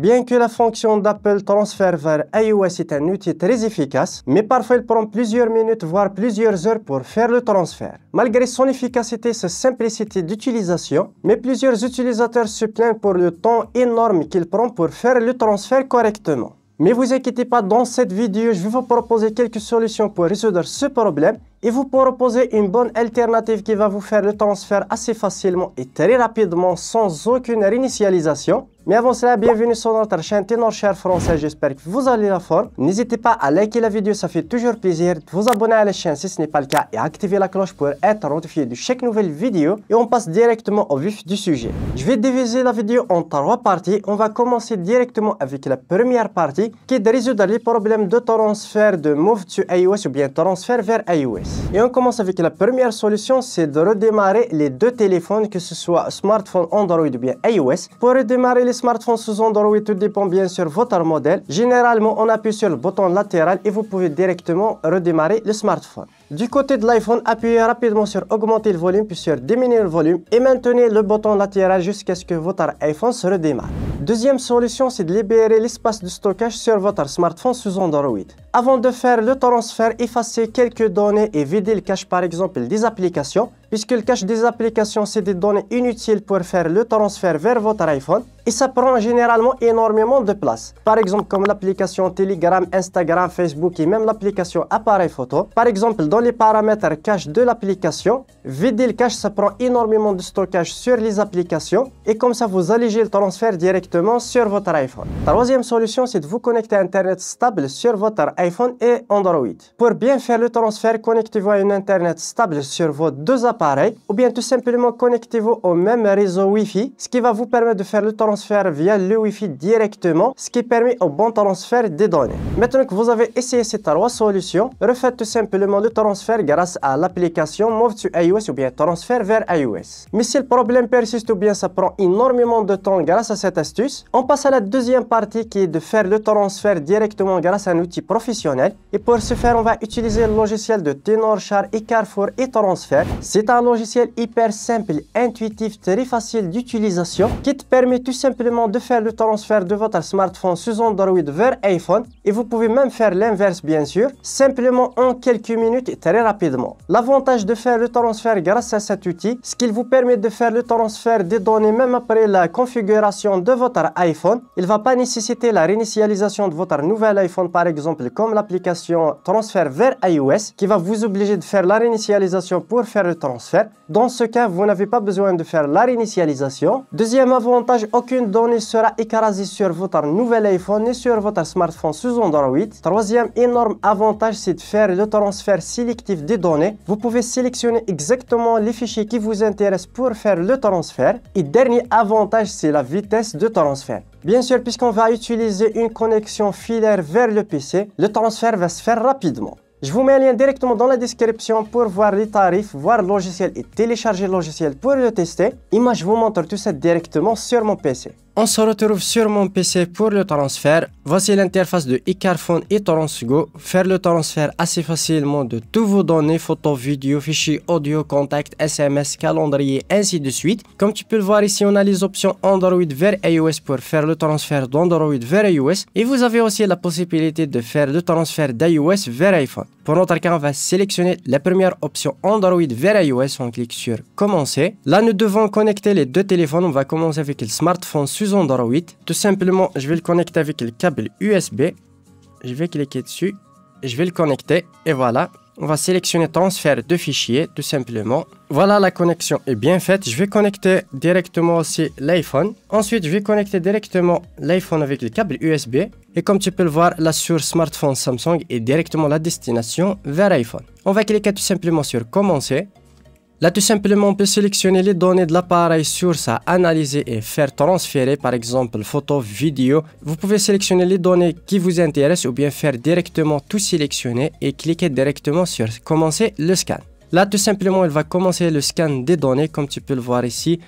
Bien que la fonction d'Apple Transfer vers iOS est un outil très efficace, mais parfois il prend plusieurs minutes voire plusieurs heures pour faire le transfert. Malgré son efficacité, et sa simplicité d'utilisation, mais plusieurs utilisateurs se plaignent pour le temps énorme qu'il prend pour faire le transfert correctement. Mais vous inquiétez pas, dans cette vidéo, je vais vous proposer quelques solutions pour résoudre ce problème et vous proposer une bonne alternative qui va vous faire le transfert assez facilement et très rapidement sans aucune réinitialisation. Mais avant cela, bienvenue sur notre chaîne Ténor Cher Français, j'espère que vous allez la forme. N'hésitez pas à liker la vidéo, ça fait toujours plaisir vous abonner à la chaîne si ce n'est pas le cas et activer la cloche pour être notifié de chaque nouvelle vidéo. Et on passe directement au vif du sujet. Je vais diviser la vidéo en trois parties. On va commencer directement avec la première partie qui est de résoudre les problèmes de transfert de Move to iOS ou bien transfert vers iOS. Et on commence avec la première solution, c'est de redémarrer les deux téléphones, que ce soit smartphone Android ou bien iOS. Pour redémarrer les smartphones sous Android, tout dépend bien sûr votre modèle. Généralement, on appuie sur le bouton latéral et vous pouvez directement redémarrer le smartphone. Du côté de l'iPhone, appuyez rapidement sur augmenter le volume puis sur diminuer le volume et maintenez le bouton latéral jusqu'à ce que votre iPhone se redémarre. Deuxième solution, c'est de libérer l'espace de stockage sur votre smartphone sous Android. Avant de faire le transfert, effacez quelques données et videz le cache par exemple des applications, puisque le cache des applications, c'est des données inutiles pour faire le transfert vers votre iPhone et ça prend généralement énormément de place. Par exemple, comme l'application Telegram, Instagram, Facebook et même l'application appareil photo. Par exemple, dans les paramètres cache de l'application, vider le cache, ça prend énormément de stockage sur les applications et comme ça, vous allégez le transfert directement sur votre iPhone. La troisième solution, c'est de vous connecter à Internet stable sur votre iPhone et Android. Pour bien faire le transfert, connectez-vous à une Internet stable sur vos deux appareils ou bien tout simplement connectez-vous au même réseau Wi-Fi, ce qui va vous permettre de faire le transfert via le wifi directement, ce qui permet au bon transfert des données. Maintenant que vous avez essayé cette trois solutions, refaites tout simplement le transfert grâce à l'application Move to iOS ou bien transfert vers iOS. Mais si le problème persiste ou bien ça prend énormément de temps grâce à cette astuce, on passe à la deuxième partie qui est de faire le transfert directement grâce à un outil professionnel. Et pour ce faire, on va utiliser le logiciel de Tenorshare et Carrefour et Transfer. C'est un logiciel hyper simple, intuitif, très facile d'utilisation qui te permet tout simplement de faire le transfert de votre smartphone sous Android vers iPhone et vous pouvez même faire l'inverse bien sûr, simplement en quelques minutes et très rapidement. L'avantage de faire le transfert grâce à cet outil, ce qu'il vous permet de faire le transfert des données même après la configuration de votre iPhone. Il ne va pas nécessiter la réinitialisation de votre nouvel iPhone par exemple comme l'application transfert vers iOS qui va vous obliger de faire la réinitialisation pour faire le transfert. Dans ce cas, vous n'avez pas besoin de faire la réinitialisation. Deuxième avantage, aucune donnée sera écrasée sur votre nouvel iPhone et sur votre smartphone sous Android. Troisième énorme avantage, c'est de faire le transfert sélectif des données. Vous pouvez sélectionner exactement les fichiers qui vous intéressent pour faire le transfert. Et dernier avantage, c'est la vitesse de transfert. Bien sûr, puisqu'on va utiliser une connexion filaire vers le PC, le transfert va se faire rapidement. Je vous mets un lien directement dans la description pour voir les tarifs, voir le logiciel et télécharger le logiciel pour le tester. Et moi, je vous montre tout ça directement sur mon PC. On se retrouve sur mon PC pour le transfert. Voici l'interface de iCarphone et Go. Faire le transfert assez facilement de tous vos données, photos, vidéos, fichiers, audio, contacts, SMS, calendrier, ainsi de suite. Comme tu peux le voir ici, on a les options Android vers iOS pour faire le transfert d'Android vers iOS. Et vous avez aussi la possibilité de faire le transfert d'iOS vers iPhone. Pour notre cas, on va sélectionner la première option Android vers iOS. On clique sur Commencer. Là, nous devons connecter les deux téléphones. On va commencer avec le smartphone sous Android. Tout simplement, je vais le connecter avec le câble USB. Je vais cliquer dessus. Je vais le connecter. Et voilà, on va sélectionner transfert de fichiers tout simplement. Voilà, la connexion est bien faite. Je vais connecter directement aussi l'iPhone. Ensuite, je vais connecter directement l'iPhone avec le câble USB. Et comme tu peux le voir, la source smartphone Samsung est directement la destination vers iPhone. On va cliquer tout simplement sur commencer. Là, tout simplement, on peut sélectionner les données de l'appareil source à analyser et faire transférer, par exemple, photo, vidéo. Vous pouvez sélectionner les données qui vous intéressent ou bien faire directement tout sélectionner et cliquer directement sur commencer le scan. Là, tout simplement, il va commencer le scan des données, comme tu peux le voir ici,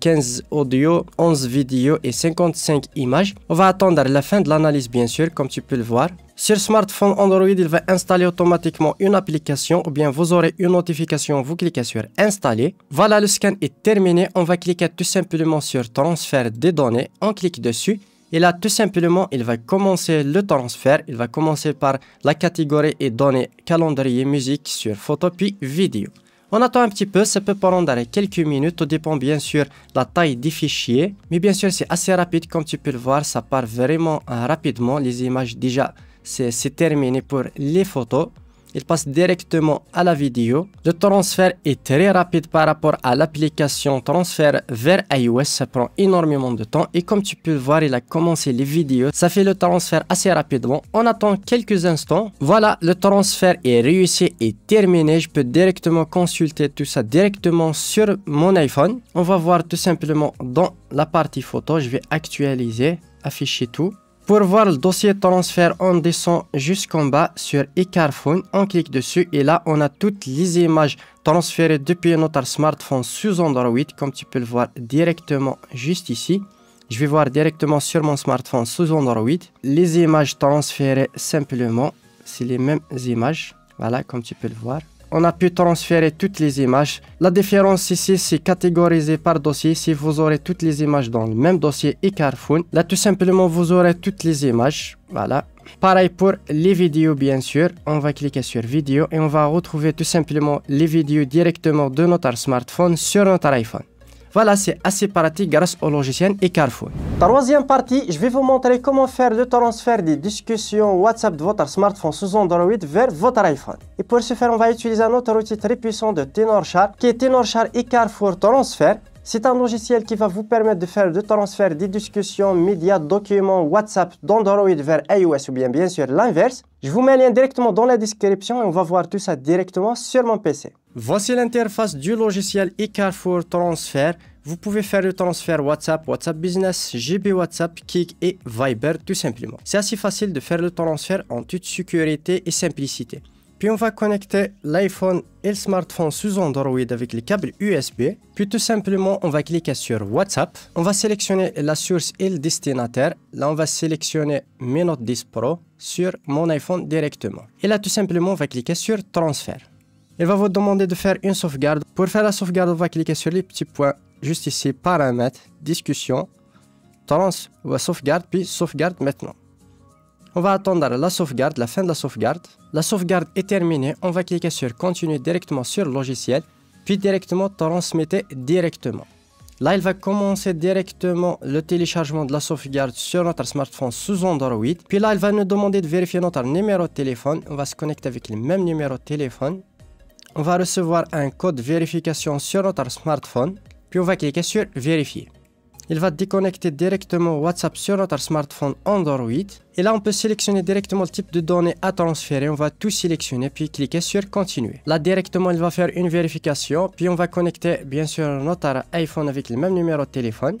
15 euh, audio, 11 vidéos et 55 images. On va attendre la fin de l'analyse, bien sûr, comme tu peux le voir. Sur smartphone Android, il va installer automatiquement une application ou bien vous aurez une notification, vous cliquez sur installer. Voilà, le scan est terminé. On va cliquer tout simplement sur transfert des données, on clique dessus. Et là, tout simplement, il va commencer le transfert. Il va commencer par la catégorie et donner calendrier musique sur photo puis vidéo. On attend un petit peu, ça peut prendre quelques minutes, tout dépend bien sûr la taille des fichiers. Mais bien sûr, c'est assez rapide, comme tu peux le voir, ça part vraiment hein, rapidement. Les images déjà, c'est terminé pour les photos il passe directement à la vidéo. Le transfert est très rapide par rapport à l'application transfert vers iOS, ça prend énormément de temps et comme tu peux le voir, il a commencé les vidéos, ça fait le transfert assez rapidement. On attend quelques instants. Voilà, le transfert est réussi et terminé. Je peux directement consulter tout ça directement sur mon iPhone. On va voir tout simplement dans la partie photo, je vais actualiser, afficher tout. Pour voir le dossier transfert, on descend jusqu'en bas sur iCarphone, on clique dessus et là on a toutes les images transférées depuis notre smartphone sous Android comme tu peux le voir directement juste ici. Je vais voir directement sur mon smartphone sous Android. Les images transférées simplement, c'est les mêmes images, voilà comme tu peux le voir on a pu transférer toutes les images. La différence ici, c'est catégorisé par dossier. Si vous aurez toutes les images dans le même dossier iCarphone, là tout simplement vous aurez toutes les images. Voilà. Pareil pour les vidéos bien sûr, on va cliquer sur vidéo et on va retrouver tout simplement les vidéos directement de notre smartphone sur notre iPhone. Voilà, c'est assez pratique grâce aux logiciel eCarrefour. Troisième partie, je vais vous montrer comment faire le transfert des discussions WhatsApp de votre smartphone sous Android vers votre iPhone. Et pour ce faire, on va utiliser un autre outil très puissant de TenorShare qui est TenorShare eCarrefour Transfer. C'est un logiciel qui va vous permettre de faire le transfert des discussions, médias, documents, WhatsApp d'Android vers iOS ou bien bien sûr l'inverse. Je vous mets le lien directement dans la description et on va voir tout ça directement sur mon PC. Voici l'interface du logiciel eCarrefour Transfer. Vous pouvez faire le transfert WhatsApp, WhatsApp Business, GB WhatsApp, Kik et Viber tout simplement. C'est assez facile de faire le transfert en toute sécurité et simplicité. Puis on va connecter l'iPhone et le smartphone sous Android avec le câble USB. Puis tout simplement, on va cliquer sur WhatsApp. On va sélectionner la source et le destinataire. Là, on va sélectionner mes Note 10 Pro sur mon iPhone directement. Et là, tout simplement, on va cliquer sur Transfert. Il va vous demander de faire une sauvegarde. Pour faire la sauvegarde, on va cliquer sur les petits points juste ici, paramètres, discussion, trans, sauvegarde, puis sauvegarde maintenant. On va attendre la sauvegarde, la fin de la sauvegarde. La sauvegarde est terminée, on va cliquer sur continuer directement sur le logiciel, puis directement transmettez directement. Là, il va commencer directement le téléchargement de la sauvegarde sur notre smartphone sous Android. Puis là, il va nous demander de vérifier notre numéro de téléphone. On va se connecter avec le même numéro de téléphone. On va recevoir un code vérification sur notre smartphone. Puis on va cliquer sur vérifier il va déconnecter directement WhatsApp sur notre smartphone Android. Et là, on peut sélectionner directement le type de données à transférer. On va tout sélectionner, puis cliquer sur Continuer. Là, directement, il va faire une vérification. Puis on va connecter, bien sûr, notre iPhone avec le même numéro de téléphone.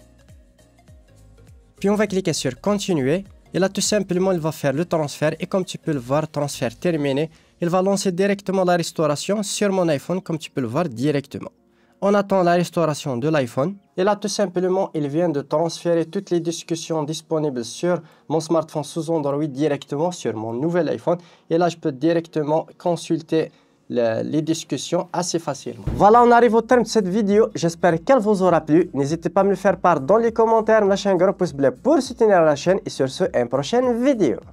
Puis on va cliquer sur Continuer. Et là, tout simplement, il va faire le transfert. Et comme tu peux le voir, transfert terminé. Il va lancer directement la restauration sur mon iPhone, comme tu peux le voir directement on attend la restauration de l'iPhone. Et là, tout simplement, il vient de transférer toutes les discussions disponibles sur mon smartphone sous Android directement sur mon nouvel iPhone. Et là, je peux directement consulter les discussions assez facilement. Voilà, on arrive au terme de cette vidéo. J'espère qu'elle vous aura plu. N'hésitez pas à me le faire part dans les commentaires, Lâchez un gros pouce bleu pour soutenir la chaîne. Et sur ce, une prochaine vidéo.